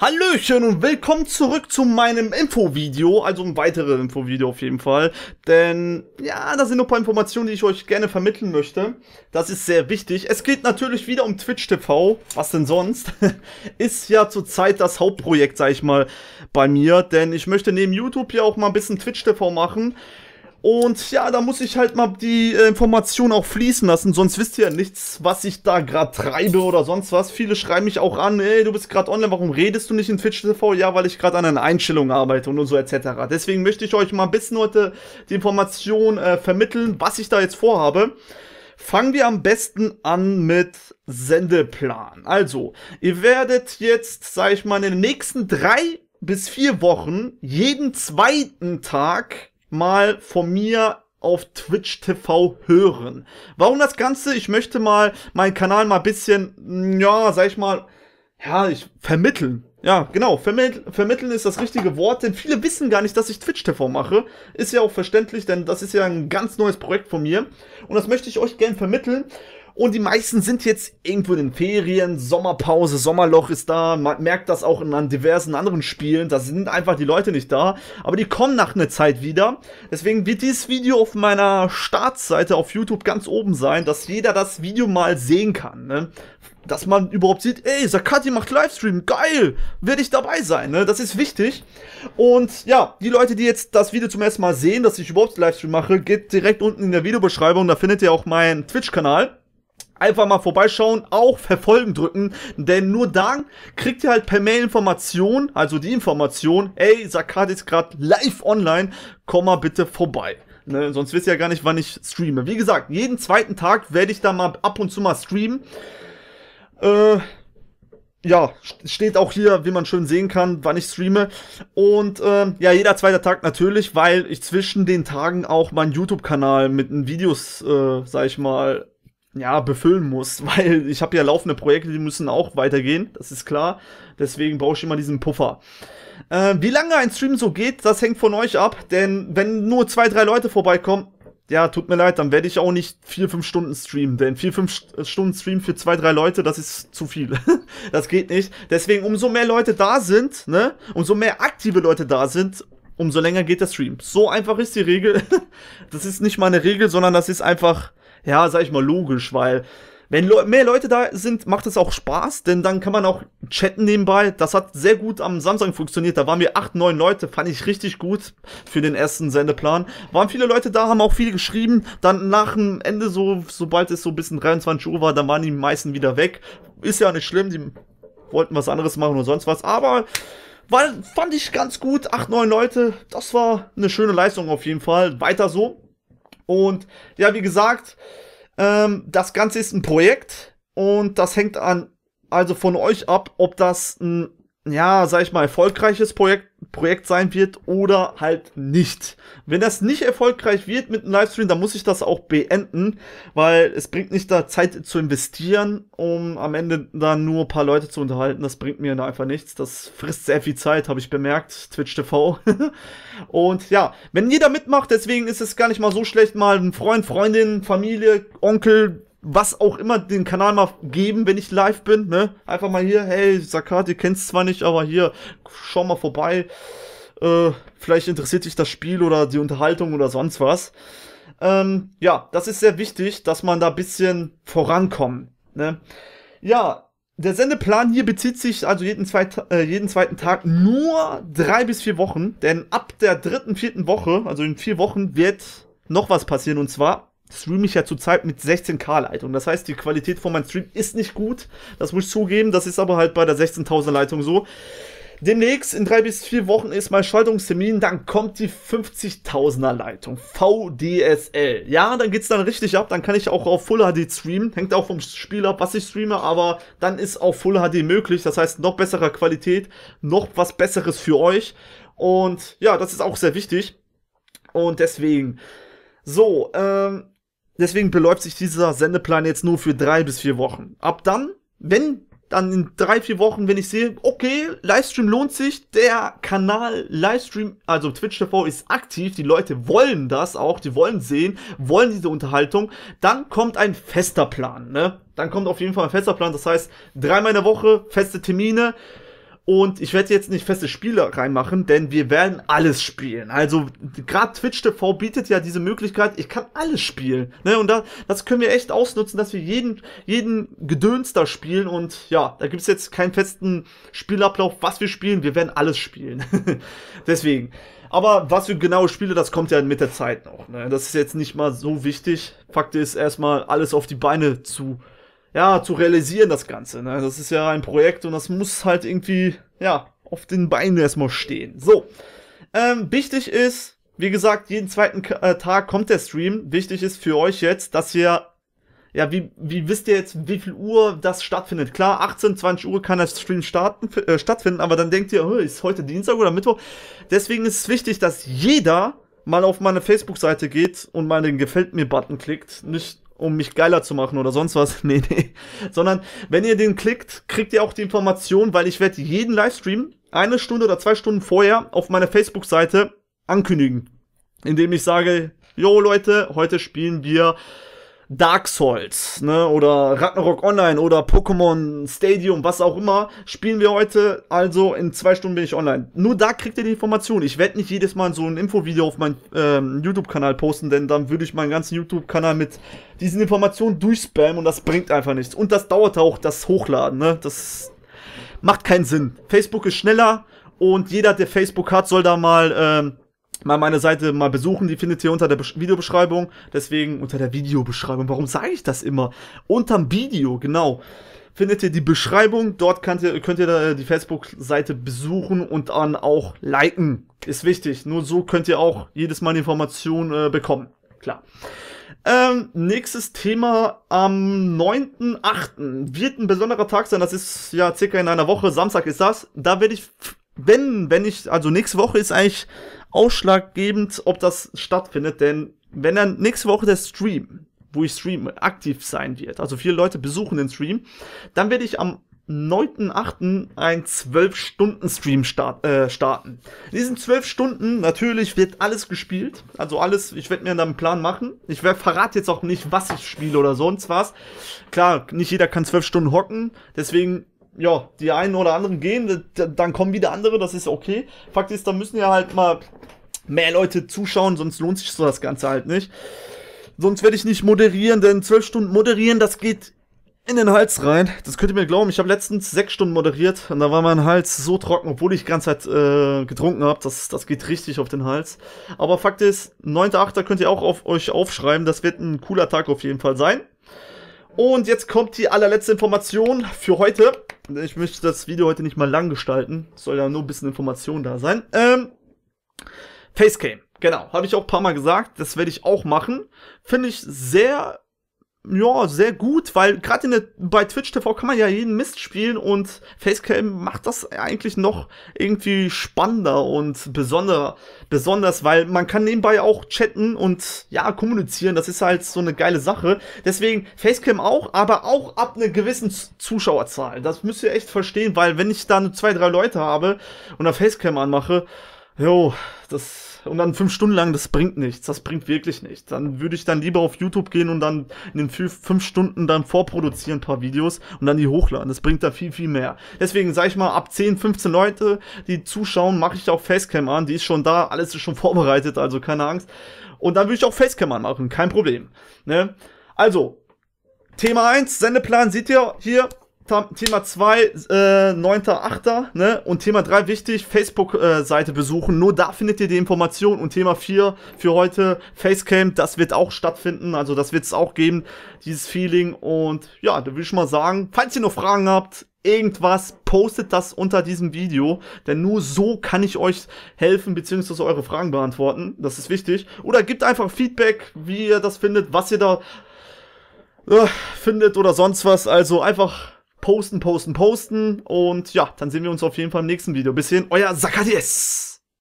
Hallöchen und willkommen zurück zu meinem Infovideo, also ein weiteres Infovideo auf jeden Fall, denn ja, da sind noch ein paar Informationen, die ich euch gerne vermitteln möchte, das ist sehr wichtig. Es geht natürlich wieder um Twitch TV, was denn sonst, ist ja zurzeit das Hauptprojekt, sag ich mal, bei mir, denn ich möchte neben YouTube ja auch mal ein bisschen Twitch TV machen und ja, da muss ich halt mal die äh, Informationen auch fließen lassen, sonst wisst ihr ja nichts, was ich da gerade treibe oder sonst was. Viele schreiben mich auch an, ey, du bist gerade online, warum redest du nicht in Twitch TV? Ja, weil ich gerade an einer Einstellung arbeite und so etc. Deswegen möchte ich euch mal ein bisschen heute die Information äh, vermitteln, was ich da jetzt vorhabe. Fangen wir am besten an mit Sendeplan. Also, ihr werdet jetzt, sag ich mal, in den nächsten drei bis vier Wochen jeden zweiten Tag mal von mir auf Twitch TV hören. Warum das Ganze? Ich möchte mal meinen Kanal mal bisschen, mm, ja, sag ich mal, ja, ich vermitteln. Ja, genau, vermitteln, ist das richtige Wort, denn viele wissen gar nicht, dass ich Twitch TV mache. Ist ja auch verständlich, denn das ist ja ein ganz neues Projekt von mir. Und das möchte ich euch gern vermitteln. Und die meisten sind jetzt irgendwo in den Ferien, Sommerpause, Sommerloch ist da. Man merkt das auch in diversen anderen Spielen. Da sind einfach die Leute nicht da. Aber die kommen nach einer Zeit wieder. Deswegen wird dieses Video auf meiner Startseite auf YouTube ganz oben sein, dass jeder das Video mal sehen kann. Ne? Dass man überhaupt sieht, ey, Sakati macht Livestream, geil, werde ich dabei sein, ne? Das ist wichtig. Und ja, die Leute, die jetzt das Video zum ersten Mal sehen, dass ich überhaupt Livestream mache, geht direkt unten in der Videobeschreibung, da findet ihr auch meinen Twitch-Kanal einfach mal vorbeischauen, auch verfolgen drücken, denn nur dann kriegt ihr halt per Mail Information, also die Information, ey, Sakat ist gerade live online, komm mal bitte vorbei. Ne, sonst wisst ihr ja gar nicht, wann ich streame. Wie gesagt, jeden zweiten Tag werde ich da mal ab und zu mal streamen. Äh, ja, steht auch hier, wie man schön sehen kann, wann ich streame. Und äh, ja, jeder zweite Tag natürlich, weil ich zwischen den Tagen auch meinen YouTube-Kanal mit den Videos, äh, sag ich mal, ja, befüllen muss, weil ich habe ja laufende Projekte, die müssen auch weitergehen, das ist klar. Deswegen brauche ich immer diesen Puffer. Äh, wie lange ein Stream so geht, das hängt von euch ab, denn wenn nur zwei, drei Leute vorbeikommen, ja, tut mir leid, dann werde ich auch nicht vier, fünf Stunden streamen, denn vier, fünf äh, Stunden Stream für zwei, drei Leute, das ist zu viel. das geht nicht. Deswegen, umso mehr Leute da sind, ne, umso mehr aktive Leute da sind, umso länger geht der Stream. So einfach ist die Regel. das ist nicht mal eine Regel, sondern das ist einfach ja, sag ich mal, logisch, weil wenn Le mehr Leute da sind, macht es auch Spaß, denn dann kann man auch chatten nebenbei. Das hat sehr gut am Samsung funktioniert. Da waren wir acht, neun Leute, fand ich richtig gut für den ersten Sendeplan. Waren viele Leute da, haben auch viele geschrieben. Dann nach dem Ende, so, sobald es so ein bisschen 23 Uhr war, dann waren die meisten wieder weg. Ist ja nicht schlimm, die wollten was anderes machen oder sonst was, aber weil, fand ich ganz gut. Acht, neun Leute, das war eine schöne Leistung auf jeden Fall. Weiter so. Und ja, wie gesagt, ähm, das Ganze ist ein Projekt und das hängt an also von euch ab, ob das ein ja, sag ich mal, erfolgreiches Projekt, Projekt sein wird oder halt nicht. Wenn das nicht erfolgreich wird mit einem Livestream, dann muss ich das auch beenden, weil es bringt nicht da Zeit zu investieren, um am Ende dann nur ein paar Leute zu unterhalten. Das bringt mir einfach nichts. Das frisst sehr viel Zeit, habe ich bemerkt. Twitch TV. Und ja, wenn jeder mitmacht, deswegen ist es gar nicht mal so schlecht, mal einen Freund, Freundin, Familie, Onkel, was auch immer den Kanal mal geben, wenn ich live bin, ne? Einfach mal hier, hey, Sakat, ihr kennt's zwar nicht, aber hier, schau mal vorbei. Äh, vielleicht interessiert dich das Spiel oder die Unterhaltung oder sonst was. Ähm, ja, das ist sehr wichtig, dass man da ein bisschen vorankommt, ne? Ja, der Sendeplan hier bezieht sich also jeden, zweit, äh, jeden zweiten Tag nur drei bis vier Wochen, denn ab der dritten, vierten Woche, also in vier Wochen, wird noch was passieren und zwar streame ich ja zurzeit mit 16K Leitung. Das heißt, die Qualität von meinem Stream ist nicht gut. Das muss ich zugeben. Das ist aber halt bei der 16.000 Leitung so. Demnächst, in drei bis vier Wochen, ist mein Schaltungstermin. Dann kommt die 50.000er Leitung. VDSL. Ja, dann geht's dann richtig ab. Dann kann ich auch auf Full HD streamen. Hängt auch vom Spiel ab, was ich streame. Aber dann ist auch Full HD möglich. Das heißt, noch bessere Qualität. Noch was Besseres für euch. Und ja, das ist auch sehr wichtig. Und deswegen. So, ähm, Deswegen beläuft sich dieser Sendeplan jetzt nur für drei bis vier Wochen. Ab dann, wenn dann in drei, vier Wochen, wenn ich sehe, okay, Livestream lohnt sich, der Kanal Livestream, also Twitch TV ist aktiv, die Leute wollen das auch, die wollen sehen, wollen diese Unterhaltung, dann kommt ein fester Plan, ne? Dann kommt auf jeden Fall ein fester Plan, das heißt, dreimal in der Woche, feste Termine, und ich werde jetzt nicht feste Spiele reinmachen, denn wir werden alles spielen. Also gerade Twitch TV bietet ja diese Möglichkeit, ich kann alles spielen. Ne? Und da, das können wir echt ausnutzen, dass wir jeden, jeden Gedöns da spielen. Und ja, da gibt's jetzt keinen festen Spielablauf, was wir spielen. Wir werden alles spielen. Deswegen. Aber was für genaue Spiele, das kommt ja mit der Zeit noch. Ne? Das ist jetzt nicht mal so wichtig. Fakt ist erstmal, alles auf die Beine zu ja, zu realisieren, das Ganze. Ne? Das ist ja ein Projekt und das muss halt irgendwie, ja, auf den Beinen erstmal stehen. So. Ähm, wichtig ist, wie gesagt, jeden zweiten äh, Tag kommt der Stream. Wichtig ist für euch jetzt, dass ihr, ja, wie, wie wisst ihr jetzt, wie viel Uhr das stattfindet? Klar, 18, 20 Uhr kann der Stream starten, äh, stattfinden, aber dann denkt ihr, ist heute Dienstag oder Mittwoch? Deswegen ist es wichtig, dass jeder mal auf meine Facebook-Seite geht und mal den Gefällt mir-Button klickt. Nicht um mich geiler zu machen oder sonst was. Nee, nee. Sondern wenn ihr den klickt, kriegt ihr auch die Information, weil ich werde jeden Livestream eine Stunde oder zwei Stunden vorher auf meiner Facebook-Seite ankündigen. Indem ich sage, jo Leute, heute spielen wir Dark Souls, ne, oder Ragnarok Online oder Pokémon Stadium, was auch immer, spielen wir heute. Also in zwei Stunden bin ich online. Nur da kriegt ihr die Information. Ich werde nicht jedes Mal so ein Infovideo auf meinen ähm, YouTube-Kanal posten, denn dann würde ich meinen ganzen YouTube-Kanal mit diesen Informationen durchspammen und das bringt einfach nichts. Und das dauert auch, das Hochladen, ne, das macht keinen Sinn. Facebook ist schneller und jeder, der Facebook hat, soll da mal ähm, mal meine Seite mal besuchen. Die findet ihr unter der Be Videobeschreibung. Deswegen unter der Videobeschreibung. Warum sage ich das immer? Unterm Video, genau. Findet ihr die Beschreibung. Dort könnt ihr, könnt ihr da äh, die Facebook-Seite besuchen und dann auch liken. Ist wichtig. Nur so könnt ihr auch jedes Mal Informationen äh, bekommen. Klar. Ähm, nächstes Thema am 9.8. wird ein besonderer Tag sein. Das ist ja circa in einer Woche. Samstag ist das. Da werde ich, wenn, wenn ich, also nächste Woche ist eigentlich ausschlaggebend, ob das stattfindet, denn wenn dann nächste Woche der Stream, wo ich streame, aktiv sein wird, also viele Leute besuchen den Stream, dann werde ich am 9.8. ein 12-Stunden-Stream start, äh, starten. In diesen 12 Stunden natürlich wird alles gespielt. Also alles, ich werde mir dann einen Plan machen. Ich verrate jetzt auch nicht, was ich spiele oder sonst was. Klar, nicht jeder kann 12 Stunden hocken. Deswegen ja, die einen oder anderen gehen, dann kommen wieder andere, das ist okay. Fakt ist, da müssen ja halt mal mehr Leute zuschauen, sonst lohnt sich so das Ganze halt nicht. Sonst werde ich nicht moderieren, denn zwölf Stunden moderieren, das geht in den Hals rein. Das könnt ihr mir glauben. Ich habe letztens sechs Stunden moderiert und da war mein Hals so trocken, obwohl ich die ganze Zeit äh, getrunken habe. Das, das geht richtig auf den Hals. Aber Fakt ist, 9.8. könnt ihr auch auf euch aufschreiben. Das wird ein cooler Tag auf jeden Fall sein. Und jetzt kommt die allerletzte Information für heute. Ich möchte das Video heute nicht mal lang gestalten. soll ja nur ein bisschen Information da sein. Ähm, Facecam, genau. Habe ich auch ein paar Mal gesagt. Das werde ich auch machen. Finde ich sehr ja, sehr gut, weil gerade in der, bei Twitch TV kann man ja jeden Mist spielen und Facecam macht das eigentlich noch irgendwie spannender und besonder, besonders, weil man kann nebenbei auch chatten und ja, kommunizieren, das ist halt so eine geile Sache. Deswegen Facecam auch, aber auch ab einer gewissen Zuschauerzahl. Das müsst ihr echt verstehen, weil wenn ich da nur zwei, drei Leute habe und eine Facecam anmache, jo, das und dann fünf Stunden lang, das bringt nichts, das bringt wirklich nichts. Dann würde ich dann lieber auf YouTube gehen und dann in den fünf, Stunden dann vorproduzieren ein paar Videos und dann die hochladen. Das bringt da viel, viel mehr. Deswegen sage ich mal, ab 10, 15 Leute, die zuschauen, mache ich auch Facecam an, die ist schon da, alles ist schon vorbereitet, also keine Angst. Und dann würde ich auch Facecam anmachen, kein Problem. Ne? Also, Thema 1, Sendeplan, seht ihr hier, Thema 2, äh, 9.8. Ne? Und Thema 3 wichtig, Facebook-Seite äh, besuchen. Nur da findet ihr die Information. Und Thema 4 für heute, Facecam, das wird auch stattfinden. Also das wird es auch geben, dieses Feeling. Und ja, da will ich mal sagen, falls ihr noch Fragen habt, irgendwas, postet das unter diesem Video, denn nur so kann ich euch helfen beziehungsweise eure Fragen beantworten. Das ist wichtig. Oder gebt einfach Feedback, wie ihr das findet, was ihr da äh, findet oder sonst was. Also einfach posten, posten, posten. Und ja, dann sehen wir uns auf jeden Fall im nächsten Video. Bis hierhin, euer Zacharias.